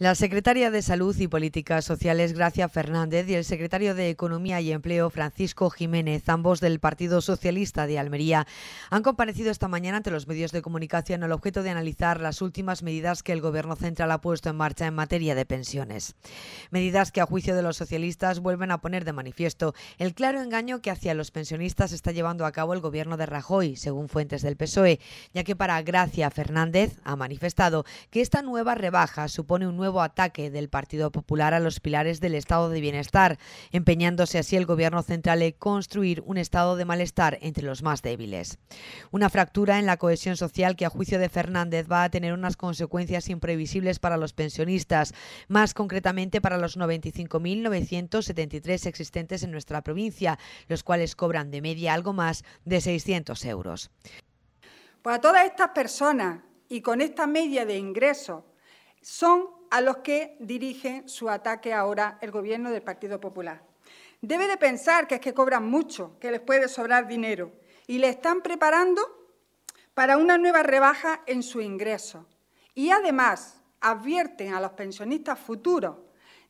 La secretaria de Salud y Políticas Sociales, Gracia Fernández, y el secretario de Economía y Empleo, Francisco Jiménez, ambos del Partido Socialista de Almería, han comparecido esta mañana ante los medios de comunicación al objeto de analizar las últimas medidas que el Gobierno central ha puesto en marcha en materia de pensiones. Medidas que, a juicio de los socialistas, vuelven a poner de manifiesto el claro engaño que hacia los pensionistas está llevando a cabo el Gobierno de Rajoy, según fuentes del PSOE, ya que para Gracia Fernández ha manifestado que esta nueva rebaja supone un nuevo nuevo ataque del Partido Popular a los pilares del estado de bienestar, empeñándose así el gobierno central en construir un estado de malestar entre los más débiles. Una fractura en la cohesión social que a juicio de Fernández va a tener unas consecuencias imprevisibles para los pensionistas, más concretamente para los 95.973 existentes en nuestra provincia, los cuales cobran de media algo más de 600 euros. Para todas estas personas y con esta media de ingresos, son a los que dirige su ataque ahora el gobierno del Partido Popular. Debe de pensar que es que cobran mucho, que les puede sobrar dinero y le están preparando para una nueva rebaja en su ingreso. Y además advierten a los pensionistas futuros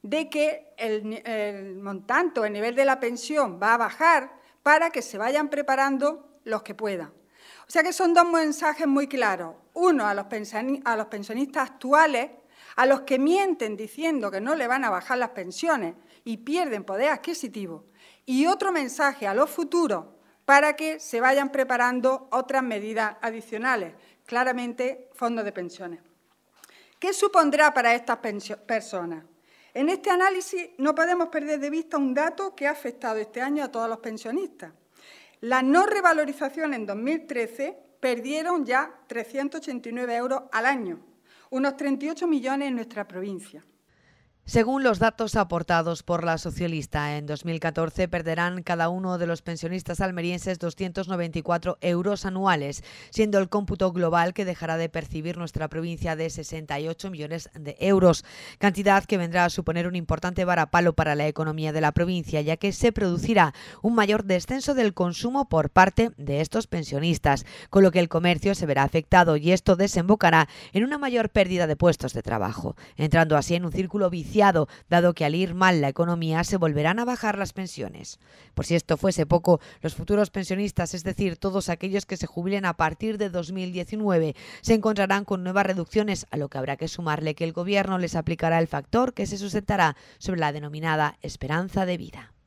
de que el, montante el nivel de la pensión va a bajar para que se vayan preparando los que puedan. O sea que son dos mensajes muy claros. Uno, a los pensionistas actuales, a los que mienten diciendo que no le van a bajar las pensiones y pierden poder adquisitivo, y otro mensaje a los futuros para que se vayan preparando otras medidas adicionales, claramente fondos de pensiones. ¿Qué supondrá para estas personas? En este análisis no podemos perder de vista un dato que ha afectado este año a todos los pensionistas. La no revalorización en 2013 perdieron ya 389 euros al año unos 38 millones en nuestra provincia. Según los datos aportados por la socialista, en 2014 perderán cada uno de los pensionistas almerienses 294 euros anuales, siendo el cómputo global que dejará de percibir nuestra provincia de 68 millones de euros, cantidad que vendrá a suponer un importante varapalo para la economía de la provincia, ya que se producirá un mayor descenso del consumo por parte de estos pensionistas, con lo que el comercio se verá afectado y esto desembocará en una mayor pérdida de puestos de trabajo, entrando así en un círculo vicioso dado que al ir mal la economía se volverán a bajar las pensiones. Por si esto fuese poco, los futuros pensionistas, es decir, todos aquellos que se jubilen a partir de 2019, se encontrarán con nuevas reducciones, a lo que habrá que sumarle que el Gobierno les aplicará el factor que se sustentará sobre la denominada esperanza de vida.